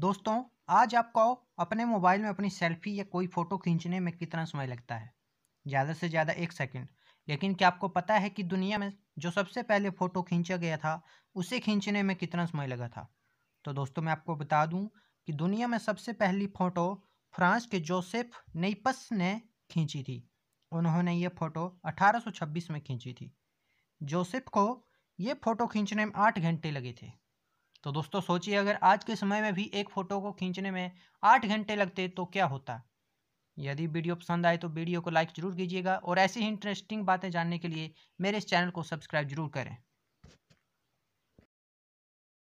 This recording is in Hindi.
दोस्तों आज आपको अपने मोबाइल में अपनी सेल्फी या कोई फ़ोटो खींचने में कितना समय लगता है ज़्यादा से ज़्यादा एक सेकंड लेकिन क्या आपको पता है कि दुनिया में जो सबसे पहले फ़ोटो खींचा गया था उसे खींचने में कितना समय लगा था तो दोस्तों मैं आपको बता दूं कि दुनिया में सबसे पहली फ़ोटो फ्रांस के जोसेफ नईपस ने खींची थी उन्होंने ये फ़ोटो अठारह में खींची थी जोसेफ को ये फ़ोटो खींचने में आठ घंटे लगे थे तो दोस्तों सोचिए अगर आज के समय में भी एक फ़ोटो को खींचने में आठ घंटे लगते तो क्या होता यदि वीडियो पसंद आए तो वीडियो को लाइक ज़रूर कीजिएगा और ऐसी ही इंटरेस्टिंग बातें जानने के लिए मेरे इस चैनल को सब्सक्राइब जरूर करें